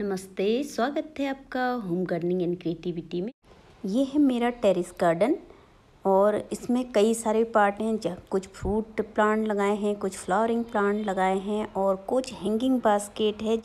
नमस्ते स्वागत है आपका होम गार्डनिंग एंड क्रिएटिविटी में ये है मेरा टेरेस गार्डन और इसमें कई सारे पार्ट हैं कुछ फ्रूट प्लांट लगाए हैं कुछ फ्लावरिंग प्लांट लगाए हैं और कुछ हैंगिंग बास्केट है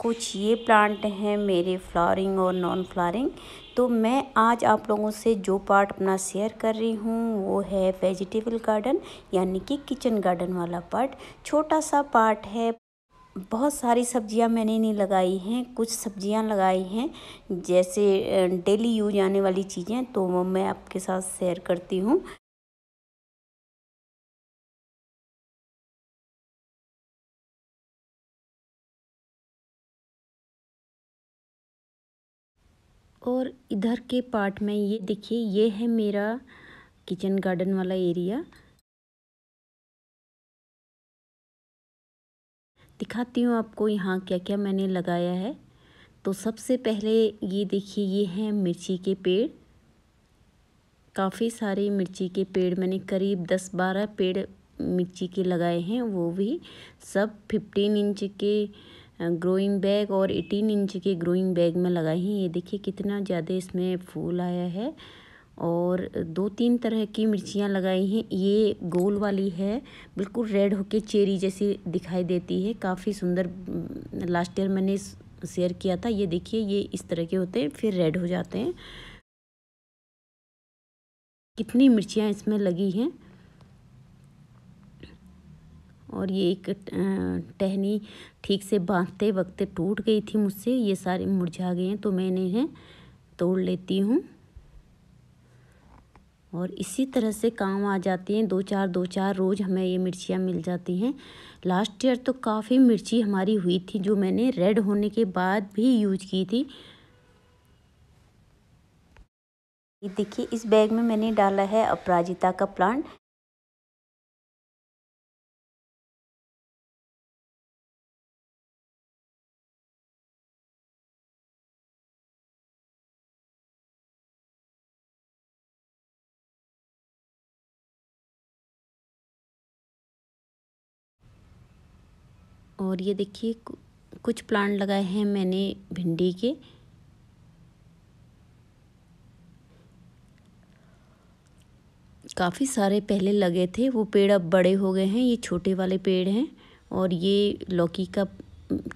कुछ ये प्लांट हैं मेरे फ्लॉरिंग और नॉन फ्लॉरिंग तो मैं आज आप लोगों से जो पार्ट अपना शेयर कर रही हूँ वो है वेजिटेबल गार्डन यानी कि किचन गार्डन वाला पार्ट छोटा सा पार्ट है बहुत सारी सब्जियां मैंने नहीं लगाई हैं कुछ सब्जियां लगाई हैं जैसे डेली यूज आने वाली चीज़ें तो वो मैं आपके साथ शेयर करती हूँ और इधर के पार्ट में ये देखिए ये है मेरा किचन गार्डन वाला एरिया दिखाती हूँ आपको यहाँ क्या क्या मैंने लगाया है तो सबसे पहले ये देखिए ये हैं मिर्ची के पेड़ काफ़ी सारे मिर्ची के पेड़ मैंने करीब दस बारह पेड़ मिर्ची के लगाए हैं वो भी सब फिफ्टीन इंच के ग्रोइंग बैग और 18 इंच के ग्रोइंग बैग में लगाई हैं ये देखिए कितना ज़्यादा इसमें फूल आया है और दो तीन तरह की मिर्चियाँ लगाई हैं ये गोल वाली है बिल्कुल रेड होके चेरी जैसी दिखाई देती है काफ़ी सुंदर लास्ट ईयर मैंने शेयर किया था ये देखिए ये इस तरह के होते हैं फिर रेड हो जाते हैं कितनी मिर्चियाँ इसमें लगी हैं और ये एक टहनी ठीक से बांधते वक्त टूट गई थी मुझसे ये सारे मुरझा गए हैं तो मैंने इन्हें तोड़ लेती हूँ और इसी तरह से काम आ जाती हैं दो चार दो चार रोज़ हमें ये मिर्चियाँ मिल जाती हैं लास्ट ईयर तो काफ़ी मिर्ची हमारी हुई थी जो मैंने रेड होने के बाद भी यूज की थी देखिए इस बैग में मैंने डाला है अपराजिता का प्लांट और ये देखिए कुछ प्लांट लगाए हैं मैंने भिंडी के काफ़ी सारे पहले लगे थे वो पेड़ अब बड़े हो गए हैं ये छोटे वाले पेड़ हैं और ये लौकी का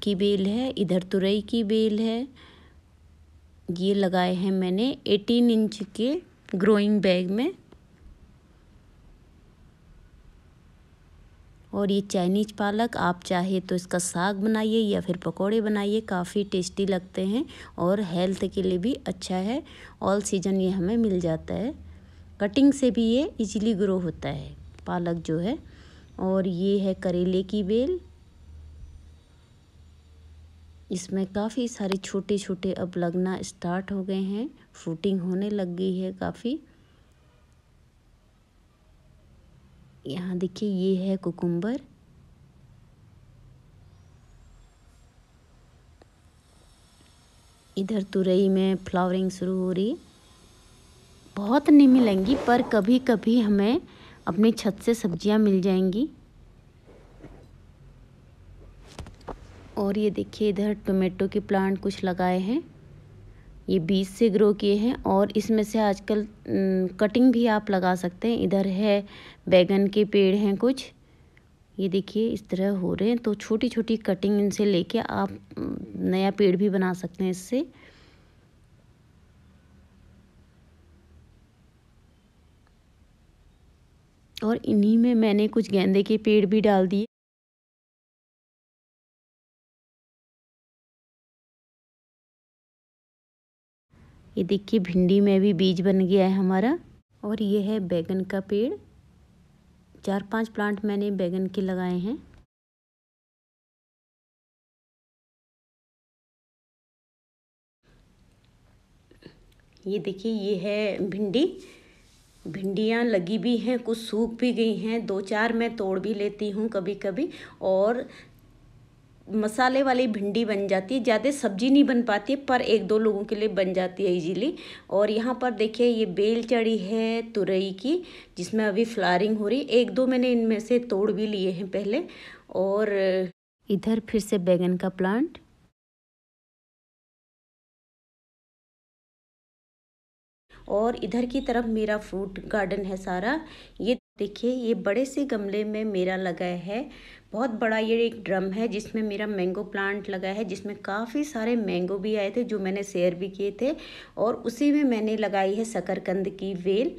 की बेल है इधर तुरई की बेल है ये लगाए हैं मैंने एटीन इंच के ग्रोइंग बैग में और ये चाइनीज पालक आप चाहे तो इसका साग बनाइए या फिर पकोड़े बनाइए काफ़ी टेस्टी लगते हैं और हेल्थ के लिए भी अच्छा है ऑल सीजन ये हमें मिल जाता है कटिंग से भी ये इजीली ग्रो होता है पालक जो है और ये है करेले की बेल इसमें काफ़ी सारे छोटे छोटे अब लगना स्टार्ट हो गए हैं फ्रूटिंग होने लग गई है काफ़ी यहाँ देखिए ये है कुकुम्बर इधर तुरई में फ्लावरिंग शुरू हो रही बहुत नहीं मिलेंगी पर कभी कभी हमें अपनी छत से सब्जियां मिल जाएंगी और ये देखिए इधर टोमेटो के प्लांट कुछ लगाए हैं ये बीज से ग्रो किए हैं और इसमें से आजकल कटिंग भी आप लगा सकते हैं इधर है बैगन के पेड़ हैं कुछ ये देखिए इस तरह हो रहे हैं तो छोटी छोटी कटिंग इनसे लेके आप नया पेड़ भी बना सकते हैं इससे और इन्हीं में मैंने कुछ गेंदे के पेड़ भी डाल दिए ये देखिए भिंडी में भी बीज बन गया है हमारा और ये है बैगन का पेड़ चार पांच प्लांट मैंने बैगन के लगाए हैं ये देखिए ये है भिंडी भिंडियाँ लगी भी हैं कुछ सूख भी गई हैं दो चार मैं तोड़ भी लेती हूँ कभी कभी और मसाले वाली भिंडी बन जाती है ज़्यादा सब्जी नहीं बन पाती है पर एक दो लोगों के लिए बन जाती है इजीली और यहाँ पर देखिए ये बेल चढ़ी है तुरई की जिसमें अभी फ्लारिंग हो रही एक दो मैंने इनमें से तोड़ भी लिए हैं पहले और इधर फिर से बैगन का प्लांट और इधर की तरफ मेरा फ्रूट गार्डन है सारा ये देखिए ये बड़े से गमले में मेरा लगा है बहुत बड़ा ये एक ड्रम है जिसमें मेरा मैंगो प्लांट लगा है जिसमें काफ़ी सारे मैंगो भी आए थे जो मैंने शेयर भी किए थे और उसी में मैंने लगाई है शकरकंद की वेल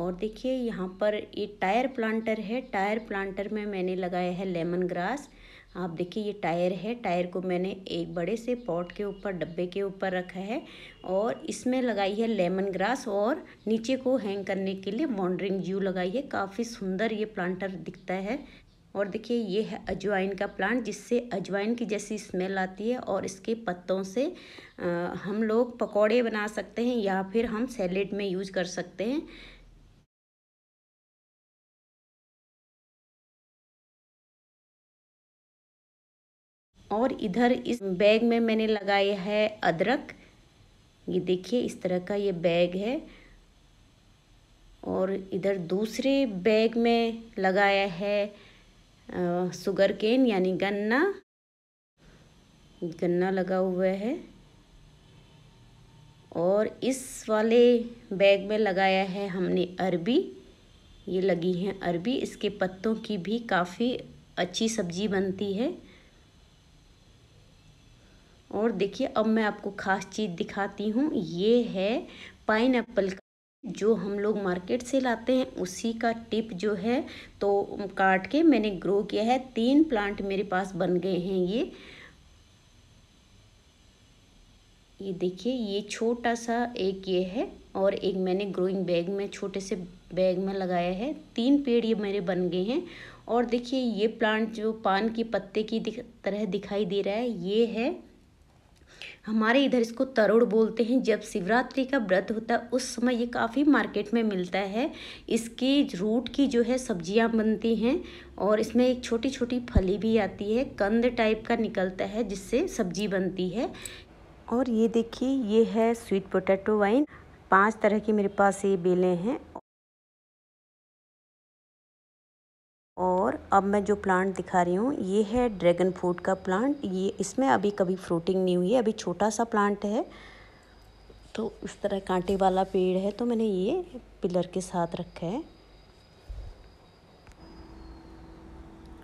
और देखिए यहाँ पर ये टायर प्लांटर है टायर प्लांटर में मैंने लगाया है लेमन ग्रास आप देखिए ये टायर है टायर को मैंने एक बड़े से पॉट के ऊपर डब्बे के ऊपर रखा है और इसमें लगाई है लेमन ग्रास और नीचे को हैंग करने के लिए मॉन्ड्रिंग जू लगाई है काफ़ी सुंदर ये प्लांटर दिखता है और देखिए ये है अजवाइन का प्लांट जिससे अजवाइन की जैसी स्मेल आती है और इसके पत्तों से आ, हम लोग पकौड़े बना सकते हैं या फिर हम सैलेड में यूज कर सकते हैं और इधर इस बैग में मैंने लगाया है अदरक ये देखिए इस तरह का ये बैग है और इधर दूसरे बैग में लगाया है आ, सुगर केन यानी गन्ना गन्ना लगा हुआ है और इस वाले बैग में लगाया है हमने अरबी ये लगी है अरबी इसके पत्तों की भी काफ़ी अच्छी सब्जी बनती है और देखिए अब मैं आपको ख़ास चीज़ दिखाती हूँ ये है पाइन एप्पल का जो हम लोग मार्केट से लाते हैं उसी का टिप जो है तो काट के मैंने ग्रो किया है तीन प्लांट मेरे पास बन गए हैं ये ये देखिए ये छोटा सा एक ये है और एक मैंने ग्रोइंग बैग में छोटे से बैग में लगाया है तीन पेड़ ये मेरे बन गए हैं और देखिए ये प्लांट जो पान के पत्ते की दिख, तरह दिखाई दे रहा है ये है हमारे इधर इसको तरुड़ बोलते हैं जब शिवरात्रि का व्रत होता है उस समय ये काफ़ी मार्केट में मिलता है इसकी रूट की जो है सब्जियां बनती हैं और इसमें एक छोटी छोटी फली भी आती है कंद टाइप का निकलता है जिससे सब्जी बनती है और ये देखिए ये है स्वीट पोटैटो वाइन पांच तरह की मेरे पास ये बेलें हैं और अब मैं जो प्लांट दिखा रही हूँ ये है ड्रैगन फ्रूट का प्लांट ये इसमें अभी कभी फ्रूटिंग नहीं हुई है अभी छोटा सा प्लांट है तो इस तरह कांटे वाला पेड़ है तो मैंने ये पिलर के साथ रखा है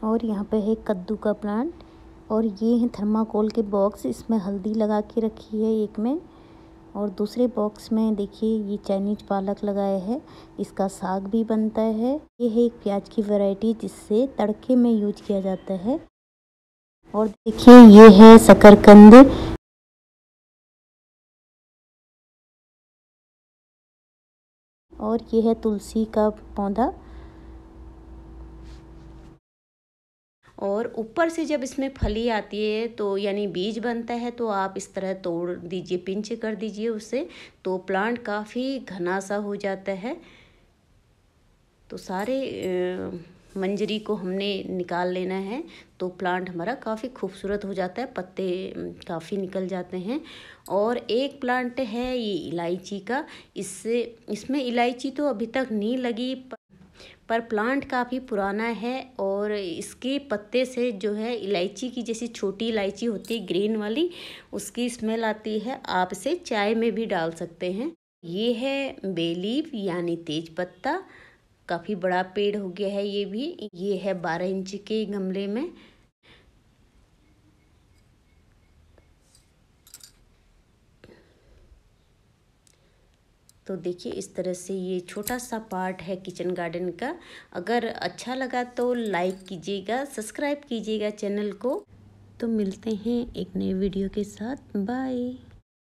और यहाँ पे है कद्दू का प्लांट और ये है थर्माकोल के बॉक्स इसमें हल्दी लगा के रखी है एक में और दूसरे बॉक्स में देखिए ये चाइनीज पालक लगाया है इसका साग भी बनता है ये है एक प्याज की वैरायटी जिससे तड़के में यूज किया जाता है और देखिए ये है शकरकंद और ये है तुलसी का पौधा और ऊपर से जब इसमें फली आती है तो यानी बीज बनता है तो आप इस तरह तोड़ दीजिए पिंच कर दीजिए उसे तो प्लांट काफ़ी घना सा हो जाता है तो सारे मंजरी को हमने निकाल लेना है तो प्लांट हमारा काफ़ी खूबसूरत हो जाता है पत्ते काफ़ी निकल जाते हैं और एक प्लांट है ये इलायची का इससे इसमें इलायची तो अभी तक नहीं लगी पर प्लांट काफ़ी पुराना है और इसके पत्ते से जो है इलायची की जैसी छोटी इलायची होती है ग्रीन वाली उसकी स्मेल आती है आप इसे चाय में भी डाल सकते हैं ये है बेलीफ यानी तेज पत्ता काफ़ी बड़ा पेड़ हो गया है ये भी ये है बारह इंच के गमले में तो देखिए इस तरह से ये छोटा सा पार्ट है किचन गार्डन का अगर अच्छा लगा तो लाइक कीजिएगा सब्सक्राइब कीजिएगा चैनल को तो मिलते हैं एक नए वीडियो के साथ बाय